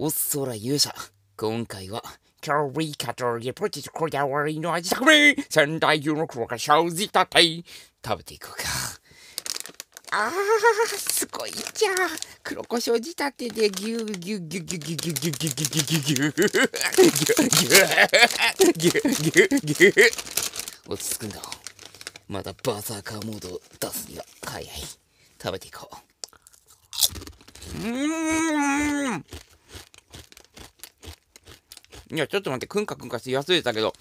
おっそら勇者。今回は、今日カトリプチコヤワリの味だめ仙台牛の黒じたて食べていこうか。あー、すごいじゃん。黒胡椒仕立てでぎゅうぎゅうぎゅうぎゅうぎゅうぎゅうぎゅうぎゅうぎゅうぎゅうぎゅうぎゅうぎうちゅうゅううういや、ちょっと待って、くんかくんかすい忘れたけど、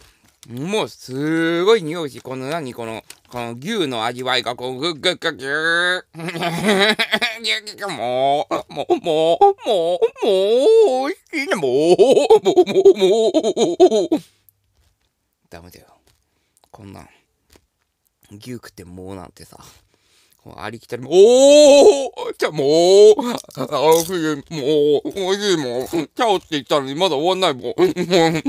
もうすごい匂いし、この何この、この牛の味わいがこう、ぐっぐっぐっぐー。もう、もう、もう、もう、もう、おいしいね、もう、もう、もう、もう。ダメだよ。こんなん、牛食ってもうなんてさ。ありきたりも、おじゃもう、あの冬、もう、おいしいもん。ャオって言ったのにまだ終わんないもん。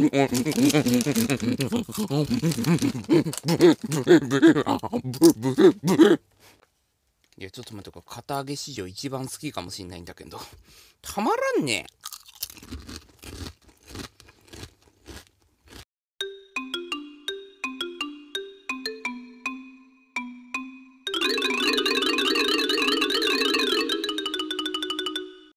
いや、ちょっと待って、これ、片揚げ史上一番好きかもしんないんだけど。たまらんね。